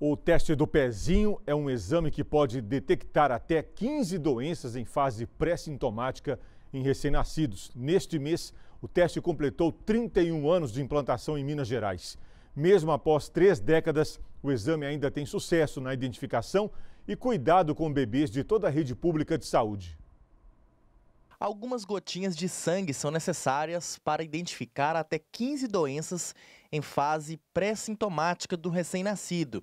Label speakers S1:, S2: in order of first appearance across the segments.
S1: O teste do pezinho é um exame que pode detectar até 15 doenças em fase pré-sintomática em recém-nascidos. Neste mês, o teste completou 31 anos de implantação em Minas Gerais. Mesmo após três décadas, o exame ainda tem sucesso na identificação e cuidado com bebês de toda a rede pública
S2: de saúde.
S1: Algumas gotinhas de sangue são necessárias para identificar até 15 doenças em fase pré-sintomática do recém-nascido.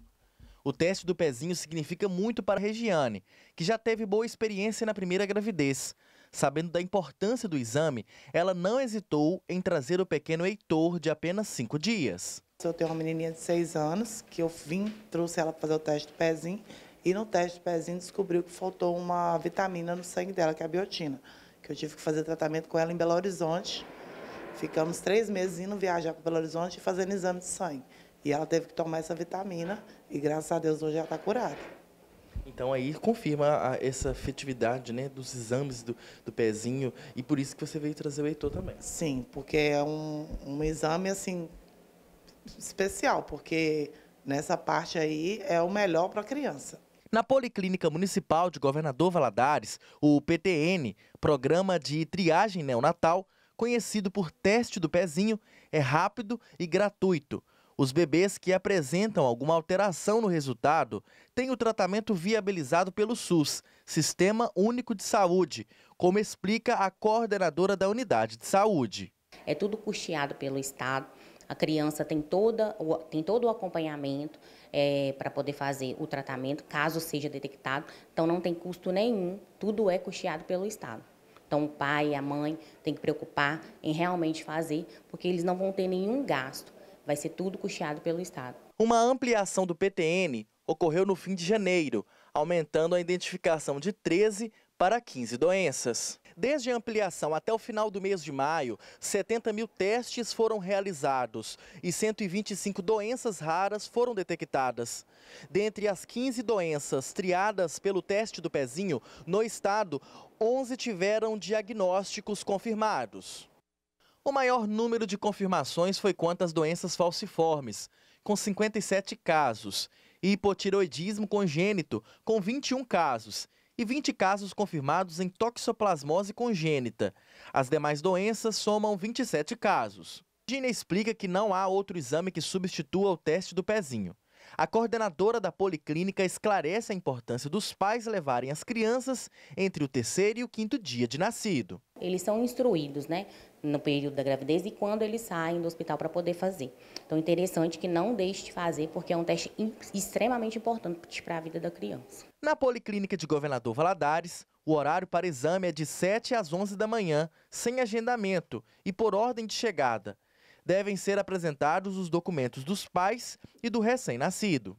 S1: O teste do pezinho significa muito para Regiane, que já teve boa experiência na primeira gravidez. Sabendo da importância do exame, ela não hesitou em trazer o pequeno Heitor, de apenas cinco dias.
S2: Eu tenho uma menininha de seis anos, que eu vim, trouxe ela para fazer o teste do pezinho, e no teste do pezinho descobriu que faltou uma vitamina no sangue dela, que é a biotina, que eu tive que fazer tratamento com ela em Belo Horizonte. Ficamos três meses indo viajar para Belo Horizonte e fazendo exame de sangue. E ela teve que tomar essa vitamina e, graças a Deus, hoje ela está curada.
S1: Então aí confirma a, essa
S2: efetividade né, dos exames do, do, pezinho e por isso que você veio trazer o Heitor também. Sim, porque é um, um exame assim especial, porque nessa parte aí é o melhor para a criança.
S1: Na Policlínica Municipal de Governador Valadares, o PTN, Programa de Triagem Neonatal, conhecido por teste do pezinho, é rápido e gratuito. Os bebês que apresentam alguma alteração no resultado têm o tratamento viabilizado pelo SUS, Sistema Único de Saúde, como explica a coordenadora da unidade de saúde.
S3: É tudo custeado pelo Estado. A criança tem, toda, tem todo o acompanhamento é, para poder fazer o tratamento, caso seja detectado. Então, não tem custo nenhum, tudo é custeado pelo Estado. Então, o pai e a mãe têm que preocupar em realmente fazer, porque eles não vão ter nenhum gasto vai ser tudo custeado pelo Estado.
S1: Uma ampliação do PTN ocorreu no fim de janeiro, aumentando a identificação de 13 para 15 doenças. Desde a ampliação até o final do mês de maio, 70 mil testes foram realizados e 125 doenças raras foram detectadas. Dentre as 15 doenças triadas pelo teste do pezinho, no estado, 11 tiveram diagnósticos confirmados. O maior número de confirmações foi quanto às doenças falciformes, com 57 casos, e hipotiroidismo congênito, com 21 casos, e 20 casos confirmados em toxoplasmose congênita. As demais doenças somam 27 casos. Gina explica que não há outro exame que substitua o teste do pezinho. A coordenadora da policlínica esclarece a importância dos pais levarem as crianças entre o terceiro e o quinto dia de nascido.
S3: Eles são instruídos, né, no período da gravidez e quando eles saem do hospital para poder fazer. Então, interessante que não deixe de fazer, porque é um teste extremamente importante para a vida da criança.
S1: Na Policlínica de Governador Valadares, o horário para exame é de 7 às 11 da manhã, sem agendamento e por ordem de chegada. Devem ser apresentados os documentos dos pais e do recém-nascido.